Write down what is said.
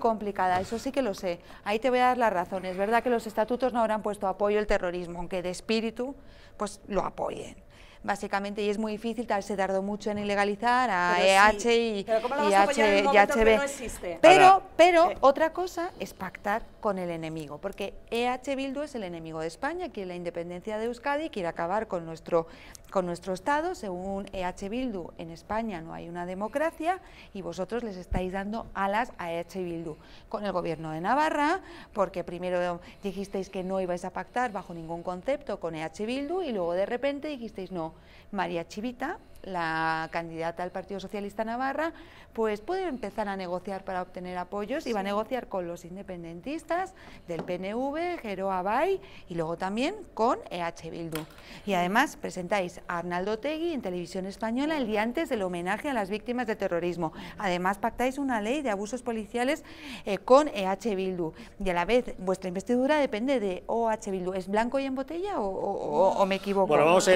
complicada, eso sí que lo sé. Ahí te voy a dar las razón. Es verdad que los estatutos no habrán puesto apoyo al terrorismo, aunque de espíritu, pues lo apoyen básicamente, y es muy difícil, tal, se tardó mucho en ilegalizar a EH y, y HB. Pero, pero otra cosa es pactar con el enemigo, porque EH Bildu es el enemigo de España, quiere la independencia de Euskadi, quiere acabar con nuestro, con nuestro Estado, según EH Bildu en España no hay una democracia y vosotros les estáis dando alas a EH Bildu con el gobierno de Navarra, porque primero dijisteis que no ibais a pactar bajo ningún concepto con EH Bildu y luego de repente dijisteis no, María Chivita, la candidata al Partido Socialista Navarra, pues puede empezar a negociar para obtener apoyos y va a negociar con los independentistas del PNV, Geroa Bay y luego también con EH Bildu. Y además presentáis a Arnaldo Tegui en televisión española el día antes del homenaje a las víctimas de terrorismo. Además pactáis una ley de abusos policiales eh, con EH Bildu y a la vez vuestra investidura depende de OH Bildu. ¿Es blanco y en botella o, me equivoco? Bueno, vamos a